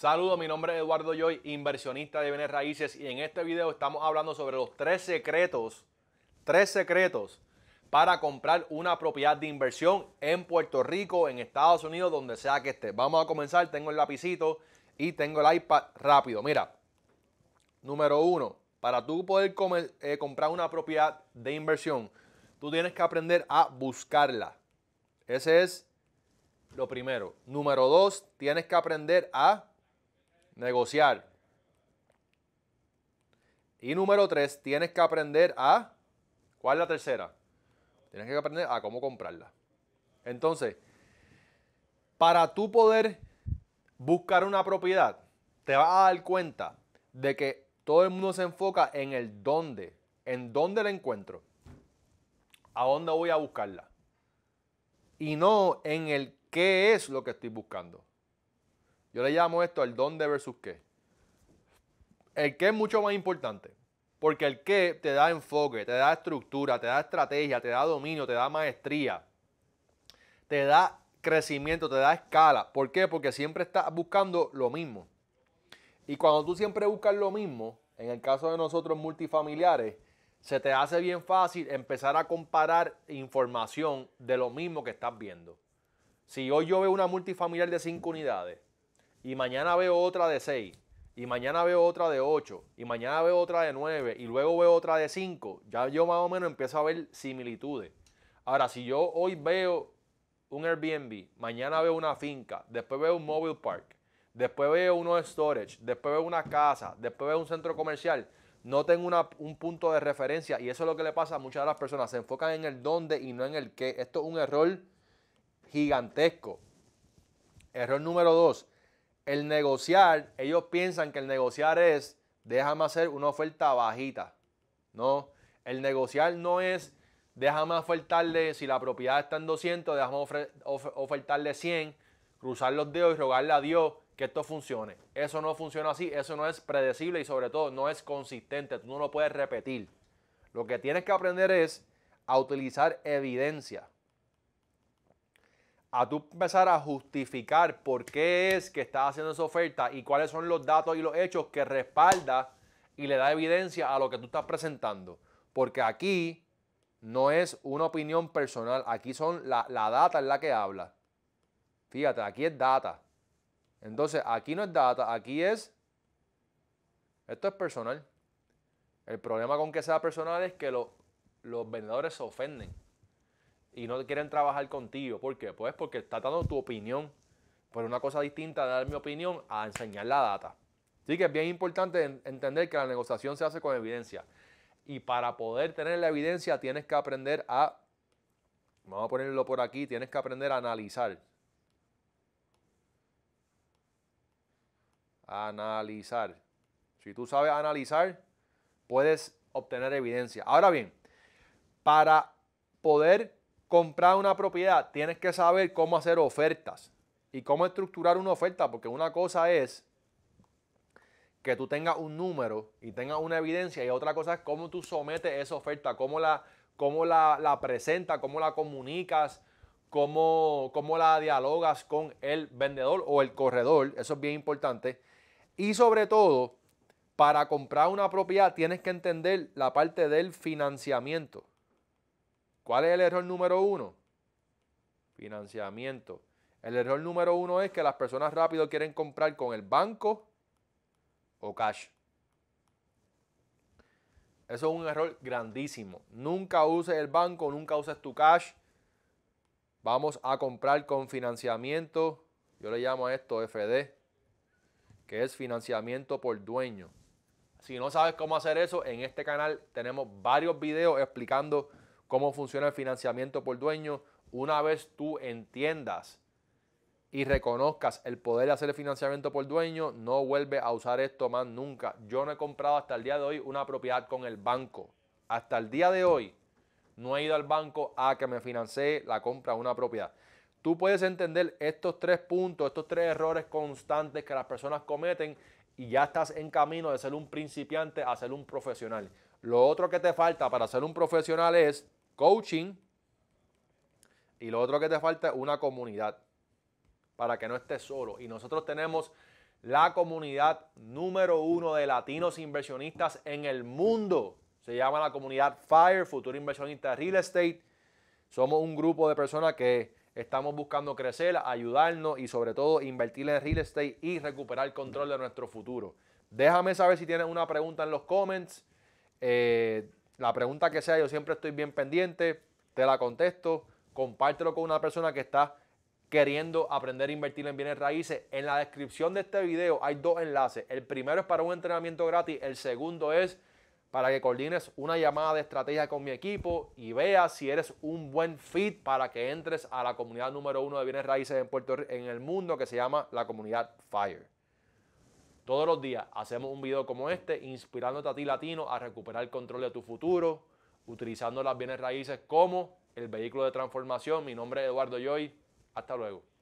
Saludos, mi nombre es Eduardo Joy, inversionista de bienes raíces y en este video estamos hablando sobre los tres secretos, tres secretos para comprar una propiedad de inversión en Puerto Rico, en Estados Unidos, donde sea que esté. Vamos a comenzar, tengo el lapicito y tengo el iPad rápido. Mira, número uno, para tú poder eh, comprar una propiedad de inversión, tú tienes que aprender a buscarla. Ese es lo primero. Número dos, tienes que aprender a negociar. Y número tres, tienes que aprender a... ¿Cuál es la tercera? Tienes que aprender a cómo comprarla. Entonces, para tú poder buscar una propiedad, te vas a dar cuenta de que todo el mundo se enfoca en el dónde, en dónde la encuentro, a dónde voy a buscarla. Y no en el qué es lo que estoy buscando. Yo le llamo esto el dónde versus qué. El qué es mucho más importante. Porque el qué te da enfoque, te da estructura, te da estrategia, te da dominio, te da maestría, te da crecimiento, te da escala. ¿Por qué? Porque siempre estás buscando lo mismo. Y cuando tú siempre buscas lo mismo, en el caso de nosotros multifamiliares, se te hace bien fácil empezar a comparar información de lo mismo que estás viendo. Si hoy yo veo una multifamiliar de cinco unidades y mañana veo otra de 6, y mañana veo otra de 8, y mañana veo otra de 9, y luego veo otra de 5, ya yo más o menos empiezo a ver similitudes. Ahora, si yo hoy veo un Airbnb, mañana veo una finca, después veo un mobile park, después veo uno de storage, después veo una casa, después veo un centro comercial, no tengo un punto de referencia y eso es lo que le pasa a muchas de las personas, se enfocan en el dónde y no en el qué. Esto es un error gigantesco. Error número 2 el negociar, ellos piensan que el negociar es, déjame hacer una oferta bajita. No, el negociar no es, déjame ofertarle, si la propiedad está en 200, déjame ofertarle 100, cruzar los dedos y rogarle a Dios que esto funcione. Eso no funciona así, eso no es predecible y sobre todo no es consistente, tú no lo puedes repetir. Lo que tienes que aprender es a utilizar evidencia a tú empezar a justificar por qué es que estás haciendo esa oferta y cuáles son los datos y los hechos que respalda y le da evidencia a lo que tú estás presentando. Porque aquí no es una opinión personal, aquí son la, data en la que habla. Fíjate, aquí es data. Entonces, aquí no es data, aquí es... Esto es personal. El problema con que sea personal es que los vendedores se ofenden y no quieren trabajar contigo. ¿Por qué? Pues porque está dando tu opinión. Pero una cosa distinta de dar mi opinión a enseñar la data. Así que es bien importante entender que la negociación se hace con evidencia. Y para poder tener la evidencia tienes que aprender a, vamos a ponerlo por aquí, tienes que aprender a analizar. Analizar. Si tú sabes analizar, puedes obtener evidencia. Ahora bien, para poder comprar una propiedad, tienes que saber cómo hacer ofertas y cómo estructurar una oferta, porque una cosa es que tú tengas un número y tengas una evidencia y otra cosa es cómo tú sometes esa oferta, cómo la, cómo la, presentas, cómo la comunicas, cómo la dialogas con el vendedor o el corredor, eso es bien importante. Y sobre todo, para comprar una propiedad tienes que entender la parte del financiamiento. ¿Cuál es el error número uno? Financiamiento. El error número uno es que las personas rápido quieren comprar con el banco o cash. Eso es un error grandísimo. Nunca uses el banco, nunca uses tu cash. Vamos a comprar con financiamiento. Yo le llamo a esto FD, que es financiamiento por dueño. Si no sabes cómo hacer eso, en este canal tenemos varios videos explicando cómo funciona el financiamiento por dueño. Una vez tú entiendas y reconozcas el poder de hacer el financiamiento por dueño, no vuelves a usar esto más nunca. Yo no he comprado hasta el día de hoy una propiedad con el banco. Hasta el día de hoy no he ido al banco a que me financie la compra de una propiedad. Tú puedes entender estos tres puntos, estos tres errores constantes que las personas cometen y ya estás en camino de ser un principiante a ser un profesional. Lo otro que te falta para ser un profesional es coaching. Y lo otro que te falta es una comunidad para que no estés solo. Y nosotros tenemos la comunidad número uno de latinos inversionistas en el mundo. Se llama la comunidad FIRE, Futuro Inversionista Real Estate. Somos un grupo de personas que estamos buscando crecer, ayudarnos y sobre todo invertir en real estate y recuperar el control de nuestro futuro. Déjame saber si tienes una pregunta en los comments. Eh, la pregunta que sea, yo siempre estoy bien pendiente, te la contesto, compártelo con una persona que está queriendo aprender a invertir en bienes raíces. En la descripción de este video hay dos enlaces. El primero es para un entrenamiento gratis, el segundo es para que coordines una llamada de estrategia con mi equipo y veas si eres un buen fit para que entres a la comunidad número uno de bienes raíces en, Puerto, en el mundo que se llama la comunidad FIRE. Todos los días hacemos un video como este, inspirándote a ti latino a recuperar el control de tu futuro, utilizando las bienes raíces como el vehículo de transformación. Mi nombre es Eduardo Joy. Hasta luego.